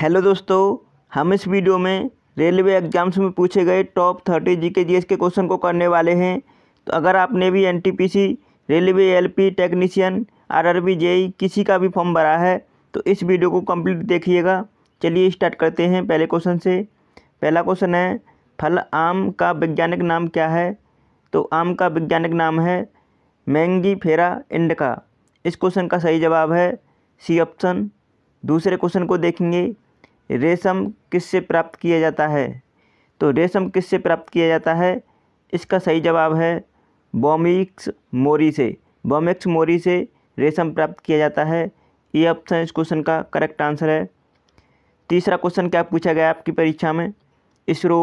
hello दोस्तों हम इस वीडियो में रेलवे एग्जाम्स में पूछे गए टॉप थर्टी जी के के क्वेश्चन को करने वाले हैं तो अगर आपने भी एन railway LP technician RRB JE किसी का भी फॉर्म भरा है तो इस वीडियो को कंप्लीट देखिएगा चलिए स्टार्ट करते हैं पहले क्वेश्चन से पहला क्वेश्चन है फल आम का वैज्ञानिक नाम क्या है तो आम का वैज्ञानिक नाम है मैंगी फेरा इंड का इस क्वेश्चन का सही जवाब है सी ऑप्शन दूसरे क्वेश्चन को देखेंगे रेशम किससे प्राप्त किया जाता है तो रेशम किससे प्राप्त किया जाता है इसका सही जवाब है बोमिक्स मोरी से बोमिक्स मोरी से रेशम प्राप्त किया जाता है ये ऑप्शन इस क्वेश्चन का करेक्ट आंसर है तीसरा क्वेश्चन क्या पूछा गया आपकी परीक्षा में इसरो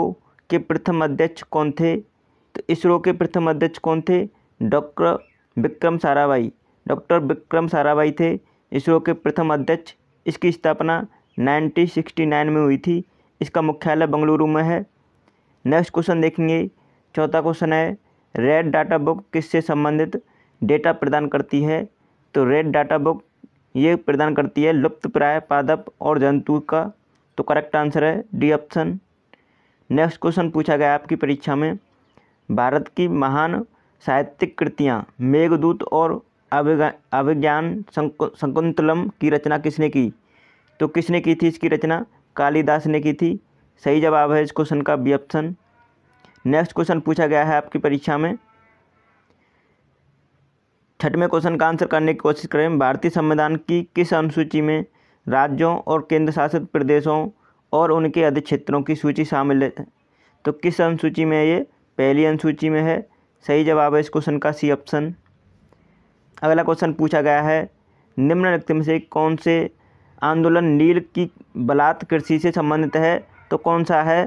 के प्रथम अध्यक्ष कौन थे तो इसरो के प्रथम अध्यक्ष कौन थे डॉक्टर विक्रम साराभाई डॉक्टर विक्रम साराभाई थे इसरो के प्रथम अध्यक्ष इसकी स्थापना 1969 में हुई थी इसका मुख्यालय बंगलुरु में है नेक्स्ट क्वेश्चन देखेंगे चौथा क्वेश्चन है रेड डाटा बुक किससे संबंधित डेटा प्रदान करती है तो रेड डाटा बुक ये प्रदान करती है लुप्त प्राय पादप और जंतु का तो करेक्ट आंसर है डी ऑप्शन नेक्स्ट क्वेश्चन पूछा गया आपकी परीक्षा में भारत की महान साहित्यिक कृतियाँ मेघदूत और अभिज्ञान संकुंतलम की रचना किसने की तो किसने की थी इसकी रचना कालिदास ने की थी सही जवाब है इस क्वेश्चन का बी ऑप्शन नेक्स्ट क्वेश्चन पूछा गया है आपकी परीक्षा में छठवें क्वेश्चन का आंसर करने की कोशिश करें भारतीय संविधान की किस अनुसूची में राज्यों और केंद्र शासित प्रदेशों और उनके अधिक क्षेत्रों की सूची शामिल है तो किस अनुसूची में ये पहली अनुसूची में है सही जवाब है इस क्वेश्चन का सी ऑप्शन अगला क्वेश्चन पूछा गया है निम्नलिखित में से कौन से आंदोलन नील की बलात् कृषि से संबंधित है तो कौन सा है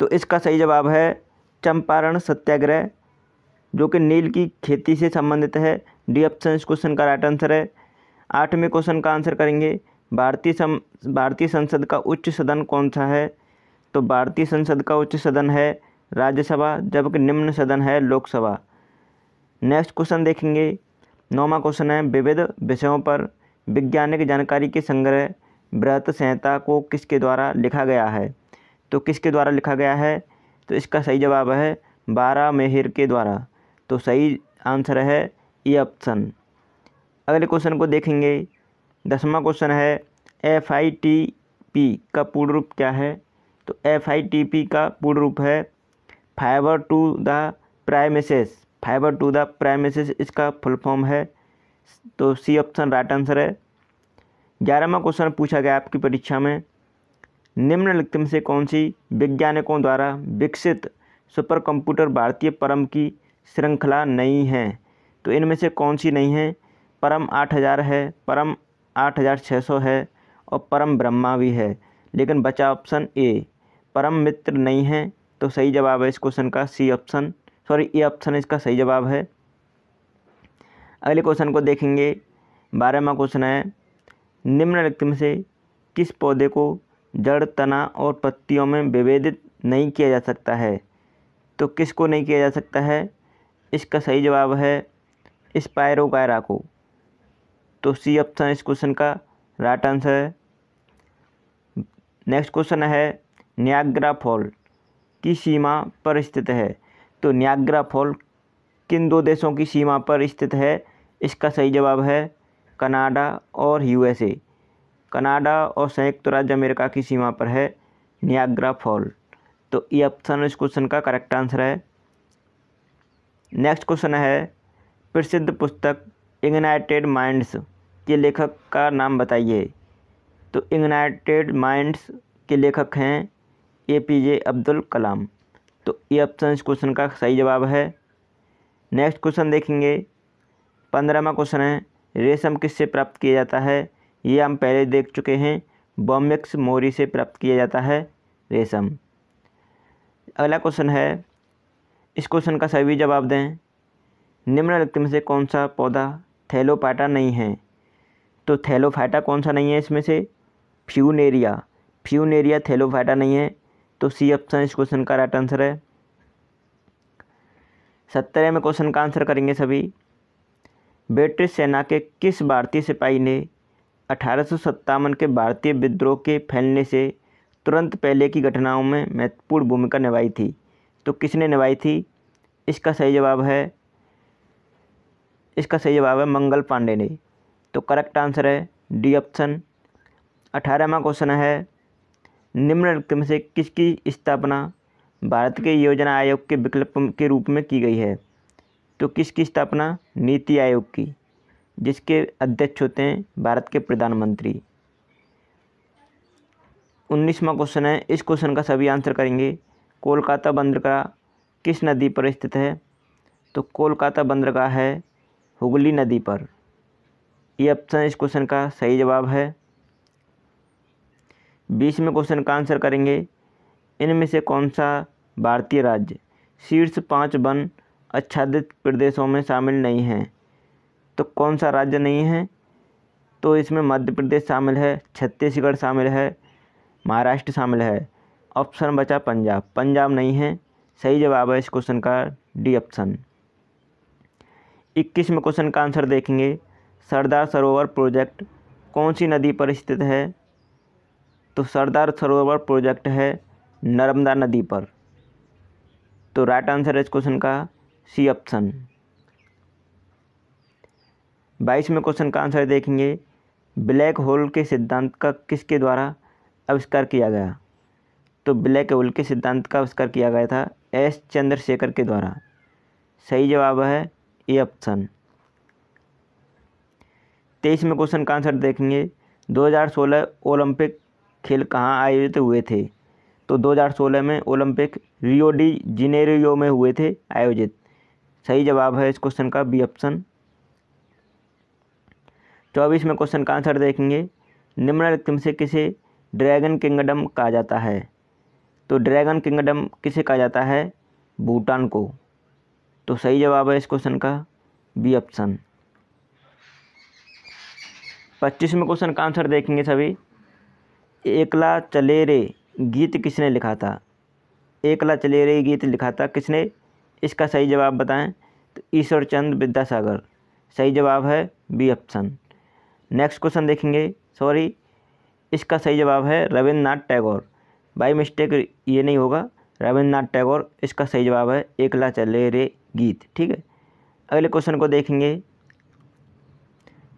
तो इसका सही जवाब है चंपारण सत्याग्रह जो कि नील की खेती से संबंधित है डी ऑप्शन इस क्वेश्चन का राइट आंसर है आठवें क्वेश्चन का आंसर करेंगे भारतीय सम भारतीय संसद का उच्च सदन कौन सा है तो भारतीय संसद का उच्च सदन है राज्यसभा जबकि निम्न सदन है लोकसभा नेक्स्ट क्वेश्चन देखेंगे नौवा क्वेश्चन है विविध विषयों पर वैज्ञानिक जानकारी के संग्रह बृहत संहिता को किसके द्वारा लिखा गया है तो किसके द्वारा लिखा गया है तो इसका सही जवाब है बारा मेहर के द्वारा तो सही आंसर है ई ऑप्शन अगले क्वेश्चन को देखेंगे दसवा क्वेश्चन है एफ आई टी पी का पूर्ण रूप क्या है तो एफ आई टी पी का पूर्ण रूप है fibre to the premises fibre to the premises इसका फुल फॉर्म है तो सी ऑप्शन राइट आंसर है ग्यारहवा क्वेश्चन पूछा गया आपकी परीक्षा में निम्नलिखित में से कौन सी वैज्ञानिकों द्वारा विकसित सुपर कंप्यूटर भारतीय परम की श्रृंखला नहीं है तो इनमें से कौन सी नहीं है परम आठ हज़ार है परम आठ हज़ार छः सौ है और परम ब्रह्मा भी है लेकिन बचा ऑप्शन ए परम मित्र नहीं है तो सही जवाब है इस क्वेश्चन का C option sorry A option इसका सही जवाब है अगले क्वेश्चन को देखेंगे बारहवा क्वेश्चन है निम्नलिखित में से किस पौधे को जड़ तना और पत्तियों में विभेदित नहीं किया जा सकता है तो किसको नहीं किया जा सकता है इसका सही जवाब है स्पायरोकायरा को तो सी ऑप्शन इस क्वेश्चन का राइट आंसर है नेक्स्ट क्वेश्चन है न्याग्रा फॉल की सीमा पर स्थित है तो न्याग्रा फॉल किन दो देशों की सीमा पर स्थित है इसका सही जवाब है कनाडा और यूएसए कनाडा और संयुक्त राज्य अमेरिका की सीमा पर है नियाग्रा फॉल तो ये ऑप्शन इस क्वेश्चन का करेक्ट आंसर है नेक्स्ट क्वेश्चन है प्रसिद्ध पुस्तक इग्नाइटेड माइंड्स के लेखक का नाम बताइए तो इग्नाइटेड माइंड्स के लेखक हैं ए पी जे अब्दुल कलाम तो ये ऑप्शन इस क्वेश्चन का सही जवाब है नेक्स्ट क्वेश्चन देखेंगे पंद्रहवा क्वेश्चन है रेशम किससे प्राप्त किया जाता है ये हम पहले देख चुके हैं बॉम्बिक्स मोरी से प्राप्त किया जाता है रेशम अगला क्वेश्चन है इस क्वेश्चन का सभी जवाब दें निम्नलिखित में से कौन सा पौधा थैलोपाटा नहीं है तो थैलोफाटा कौन सा नहीं है इसमें से फ्यूनेरिया फ्यूनेरिया थैलोफाटा नहीं है तो सी ऑप्शन इस क्वेश्चन का राइट आंसर है सत्तरवें क्वेश्चन का आंसर करेंगे सभी ब्रिटिश सेना के किस भारतीय सिपाही ने अठारह के भारतीय विद्रोह के फैलने से तुरंत पहले की घटनाओं में महत्वपूर्ण भूमिका निभाई थी तो किसने निभाई थी इसका सही जवाब है इसका सही जवाब है मंगल पांडे ने तो करेक्ट आंसर है डी ऑप्शन अठारहवा क्वेश्चन है निम्नलिखित में से किसकी स्थापना भारत के योजना आयोग के विकल्प के रूप में की गई है तो किसकी स्थापना नीति आयोग की जिसके अध्यक्ष होते हैं भारत के प्रधानमंत्री उन्नीसवा क्वेश्चन है इस क्वेश्चन का सभी आंसर करेंगे कोलकाता बंदरगाह किस नदी पर स्थित है तो कोलकाता बंदरगाह है हुगली नदी पर ये ऑप्शन इस क्वेश्चन का सही जवाब है बीसवें क्वेश्चन का आंसर करेंगे इनमें से कौन सा भारतीय राज्य शीर्ष पाँच वन आच्छादित प्रदेशों में शामिल नहीं हैं तो कौन सा राज्य नहीं है तो इसमें मध्य प्रदेश शामिल है छत्तीसगढ़ शामिल है महाराष्ट्र शामिल है ऑप्शन बचा पंजाब पंजाब नहीं है सही जवाब है इस क्वेश्चन का डी ऑप्शन इक्कीसवें क्वेश्चन का आंसर देखेंगे सरदार सरोवर प्रोजेक्ट कौन सी नदी पर स्थित है तो सरदार सरोवर प्रोजेक्ट है नर्मदा नदी पर तो राइट आंसर है इस क्वेश्चन का सी ऑप्शन बाईसवें क्वेश्चन का आंसर देखेंगे ब्लैक होल के सिद्धांत का किसके द्वारा आविष्कार किया गया तो ब्लैक होल के सिद्धांत का आविष्कार किया गया था एस चंद्रशेखर के द्वारा सही जवाब है ए ऑप्शन तेईसवें क्वेश्चन का आंसर देखेंगे 2016 ओलंपिक खेल कहाँ आयोजित हुए थे तो 2016 में ओलंपिक रियो डी जिनेरियो में हुए थे आयोजित सही जवाब है इस क्वेश्चन का बी ऑप्शन चौबीस में क्वेश्चन का आंसर देखेंगे निम्नलिखित में से किसे ड्रैगन किंगडम कहा जाता है तो ड्रैगन किंगडम किसे कहा जाता है भूटान को तो सही जवाब है इस क्वेश्चन का बी ऑप्शन पच्चीसवें क्वेश्चन का आंसर देखेंगे सभी एकला चलेरे गीत किसने लिखा था एकला चले रही गीत लिखा था किसने इसका सही जवाब बताएं तो ईश्वर चंद विद्यासागर सही जवाब है बी ऑप्शन नेक्स्ट क्वेश्चन देखेंगे सॉरी इसका सही जवाब है रविन्द्रनाथ टैगोर बाई मिस्टेक ये नहीं होगा रविन्द्रनाथ टैगोर इसका सही जवाब है एकला चले रे गीत ठीक है अगले क्वेश्चन को देखेंगे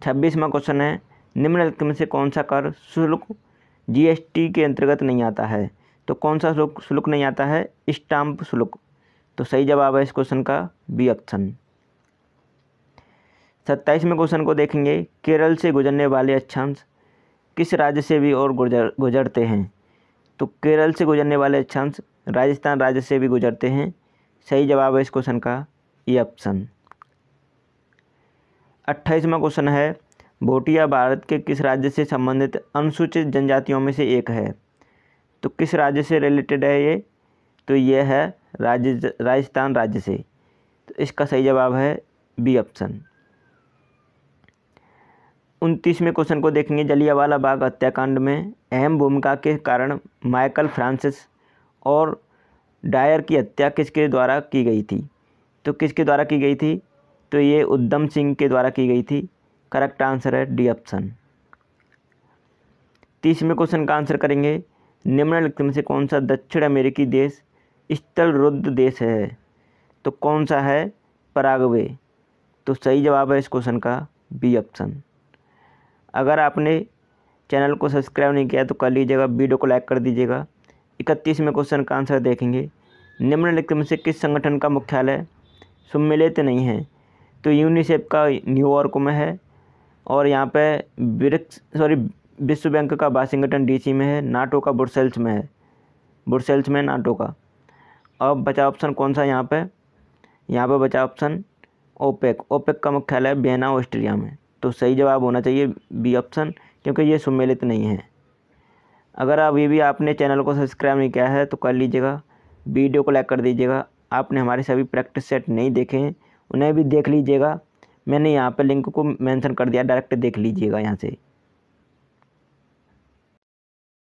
छब्बीसवा क्वेश्चन है निम्नलिखित में से कौन सा कर शुल्क जीएसटी के अंतर्गत नहीं आता है तो कौन सा शुल्क शुल्क नहीं आता है स्टाम्प शुल्क तो सही जवाब है इस क्वेश्चन का बी ऑप्शन सत्ताईसवें क्वेश्चन को देखेंगे केरल से गुजरने वाले अक्षांश किस राज्य से भी और गुजर गुजरते हैं तो केरल से गुजरने वाले अक्षांश राजस्थान राज्य से भी गुजरते हैं सही जवाब है इस क्वेश्चन का ये ऑप्शन अट्ठाईसवा क्वेश्चन है भोटिया भारत के किस राज्य से संबंधित अनुसूचित जनजातियों में से एक है तो किस राज्य से रिलेटेड है ये तो ये है राज्य राजस्थान राज्य से तो इसका सही जवाब है बी ऑप्शन उनतीसवें क्वेश्चन को देखेंगे जलियावाला बाग हत्याकांड में अहम भूमिका के कारण माइकल फ्रांसिस और डायर की हत्या किसके द्वारा की गई थी तो किसके द्वारा की गई थी तो ये उद्धम सिंह के द्वारा की गई थी करेक्ट आंसर है डी ऑप्शन तीसवें क्वेश्चन का आंसर करेंगे निम्नलिखित में से कौन सा दक्षिण अमेरिकी देश स्थल रुद्ध देश है तो कौन सा है परागवे तो सही जवाब है इस क्वेश्चन का बी ऑप्शन अगर आपने चैनल को सब्सक्राइब नहीं किया तो कर लीजिएगा वीडियो को लाइक कर दीजिएगा इकतीसवें क्वेश्चन का आंसर देखेंगे निम्नलिखित में से किस संगठन का मुख्यालय सुमिलित नहीं है तो यूनिसेफ का न्यूयॉर्क में है और यहाँ पे ब्रिक्स सॉरी विश्व बैंक का वाशिंगटन डीसी में है नाटो का बुरसेल्स में है बुरसेल्स में नाटो का अब बचा ऑप्शन कौन सा यहाँ पे यहाँ पे बचा ऑप्शन ओपेक ओपेक का मुख्यालय बेना ऑस्ट्रिया में तो सही जवाब होना चाहिए बी ऑप्शन क्योंकि ये सम्मिलित नहीं है अगर अभी भी आपने चैनल को सब्सक्राइब नहीं किया है तो कर लीजिएगा वीडियो को लाइक कर दीजिएगा आपने हमारे सभी प्रैक्टिस सेट नहीं देखे हैं उन्हें भी देख लीजिएगा मैंने यहाँ पर लिंक को मेंशन कर दिया डायरेक्ट देख लीजिएगा यहाँ से